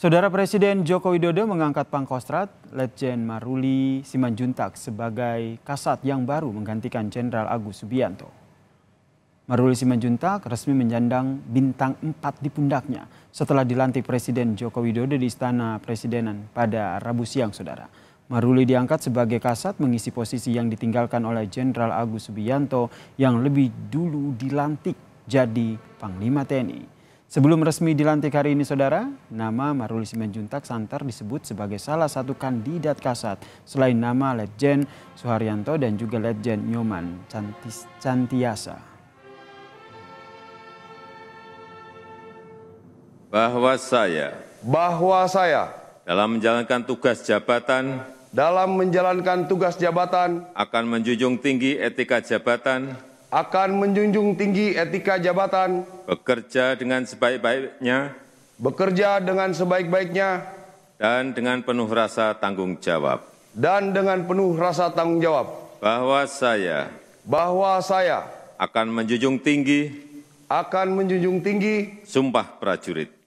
Saudara Presiden Joko Widodo mengangkat Pangkostrat Letjen Maruli Simanjuntak sebagai kasat yang baru menggantikan Jenderal Agus Subianto. Maruli Simanjuntak resmi menyandang bintang 4 di pundaknya setelah dilantik Presiden Joko Widodo di Istana Presidenan pada Rabu siang, Saudara. Maruli diangkat sebagai kasat mengisi posisi yang ditinggalkan oleh Jenderal Agus Subianto yang lebih dulu dilantik jadi Panglima TNI. Sebelum resmi dilantik hari ini saudara, nama Maruli Simanjuntak Santar disebut sebagai salah satu kandidat kasat selain nama Letjen Suharyanto dan juga Letjen Nyoman Cantis Cantiasa. Bahwa saya bahwa saya dalam menjalankan tugas jabatan dalam menjalankan tugas jabatan akan menjunjung tinggi etika jabatan akan menjunjung tinggi etika jabatan, bekerja dengan sebaik-baiknya, bekerja dengan sebaik-baiknya, dan dengan penuh rasa tanggung jawab, dan dengan penuh rasa tanggung jawab, bahwa saya, bahwa saya akan menjunjung tinggi, akan menjunjung tinggi, sumpah prajurit,